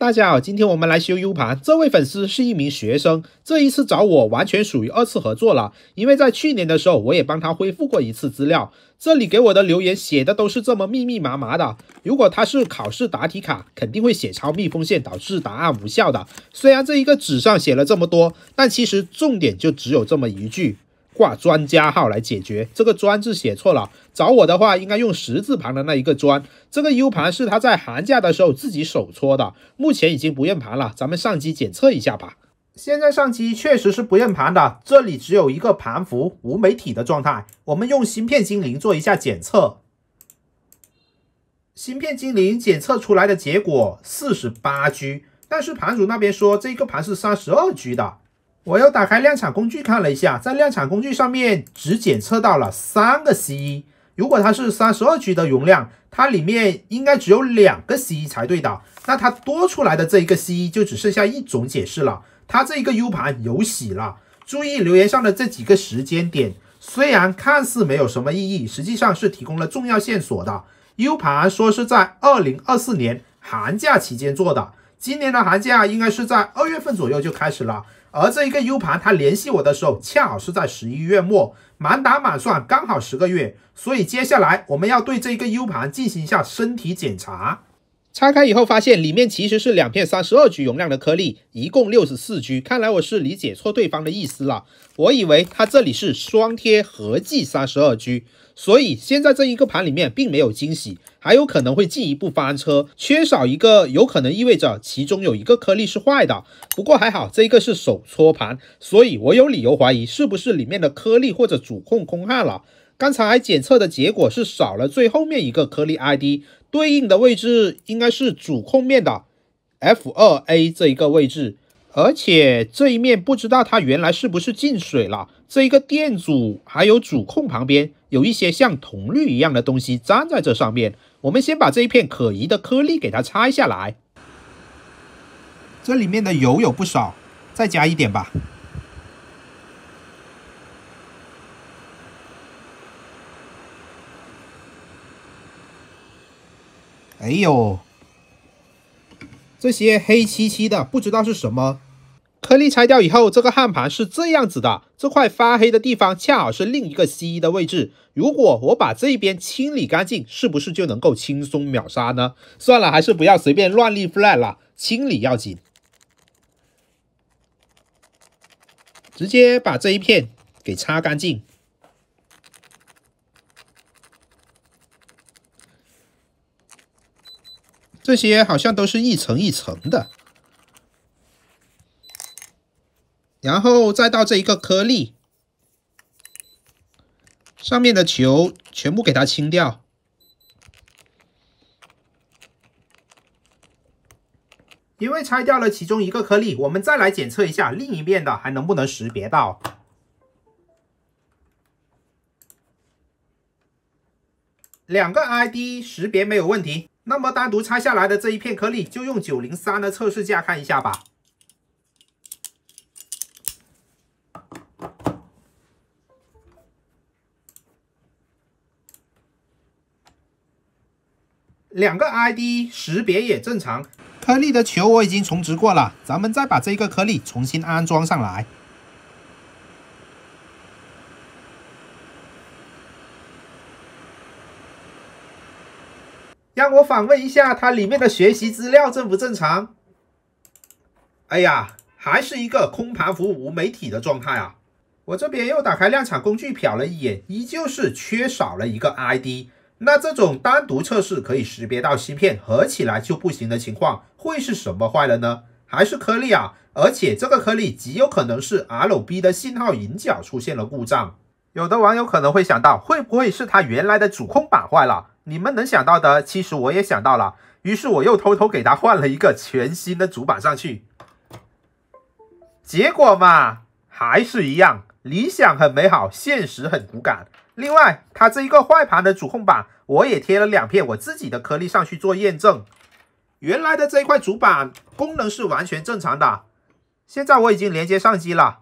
大家好，今天我们来修 U 盘。这位粉丝是一名学生，这一次找我完全属于二次合作了，因为在去年的时候我也帮他恢复过一次资料。这里给我的留言写的都是这么密密麻麻的，如果他是考试答题卡，肯定会写超密封线导致答案无效的。虽然这一个纸上写了这么多，但其实重点就只有这么一句。挂专家号来解决，这个“专”字写错了。找我的话，应该用十字旁的那一个“专”。这个 U 盘是他在寒假的时候自己手搓的，目前已经不认盘了。咱们上机检测一下吧。现在上机确实是不认盘的，这里只有一个盘符无媒体的状态。我们用芯片精灵做一下检测。芯片精灵检测出来的结果四十八 G，但是盘主那边说这个盘是三十二 G 的。我又打开量产工具看了一下，在量产工具上面只检测到了三个 C。如果它是三十二 G 的容量，它里面应该只有两个 C 才对的。那它多出来的这一个 C 就只剩下一种解释了，它这一个 U 盘有洗了。注意留言上的这几个时间点，虽然看似没有什么意义，实际上是提供了重要线索的。U 盘说是在二零二四年寒假期间做的。今年的寒假应该是在二月份左右就开始了，而这一个 U 盘，他联系我的时候恰好是在十一月末，满打满算刚好十个月，所以接下来我们要对这一个 U 盘进行一下身体检查。拆开以后发现里面其实是两片三十二 G 容量的颗粒，一共六十四 G，看来我是理解错对方的意思了，我以为它这里是双贴合计三十二 G，所以现在这一个盘里面并没有惊喜。还有可能会进一步翻车，缺少一个，有可能意味着其中有一个颗粒是坏的。不过还好，这个是手搓盘，所以我有理由怀疑是不是里面的颗粒或者主控空焊了。刚才检测的结果是少了最后面一个颗粒 ID，对应的位置应该是主控面的 F2A 这一个位置。而且这一面不知道它原来是不是进水了。这一个电阻还有主控旁边有一些像铜绿一样的东西粘在这上面。我们先把这一片可疑的颗粒给它拆下来。这里面的油有不少，再加一点吧。哎呦！这些黑漆漆的不知道是什么颗粒，拆掉以后，这个焊盘是这样子的。这块发黑的地方恰好是另一个蜴的位置。如果我把这一边清理干净，是不是就能够轻松秒杀呢？算了，还是不要随便乱立 f l a g 了，清理要紧。直接把这一片给擦干净。这些好像都是一层一层的，然后再到这一个颗粒上面的球全部给它清掉，因为拆掉了其中一个颗粒，我们再来检测一下另一面的还能不能识别到，两个 ID 识别没有问题。那么单独拆下来的这一片颗粒，就用九零三的测试架看一下吧。两个 ID 识别也正常。颗粒的球我已经重置过了，咱们再把这个颗粒重新安装上来。让我访问一下它里面的学习资料正不正常？哎呀，还是一个空盘符无媒体的状态啊！我这边又打开量产工具瞟了一眼，依旧是缺少了一个 ID。那这种单独测试可以识别到芯片，合起来就不行的情况，会是什么坏了呢？还是颗粒啊？而且这个颗粒极有可能是 LB 的信号引脚出现了故障。有的网友可能会想到，会不会是它原来的主控板坏了？你们能想到的，其实我也想到了。于是我又偷偷给他换了一个全新的主板上去。结果嘛，还是一样。理想很美好，现实很骨感。另外，他这一个坏盘的主控板，我也贴了两片我自己的颗粒上去做验证。原来的这一块主板功能是完全正常的。现在我已经连接上机了，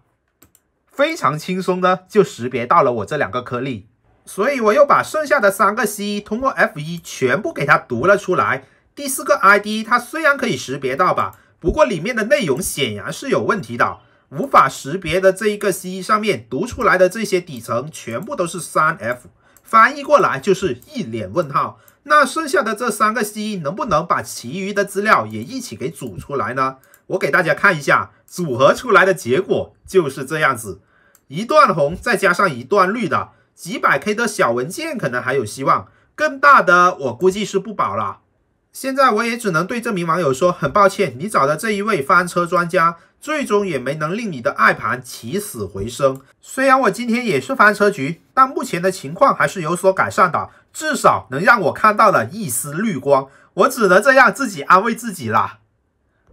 非常轻松的就识别到了我这两个颗粒。所以我又把剩下的三个 C 通过 F 一全部给它读了出来。第四个 ID 它虽然可以识别到吧，不过里面的内容显然是有问题的，无法识别的这一个 C 上面读出来的这些底层全部都是三 F，翻译过来就是一脸问号。那剩下的这三个 C 能不能把其余的资料也一起给组出来呢？我给大家看一下组合出来的结果就是这样子，一段红再加上一段绿的。几百 K 的小文件可能还有希望，更大的我估计是不保了。现在我也只能对这名网友说，很抱歉，你找的这一位翻车专家，最终也没能令你的爱盘起死回生。虽然我今天也是翻车局，但目前的情况还是有所改善的，至少能让我看到了一丝绿光。我只能这样自己安慰自己了。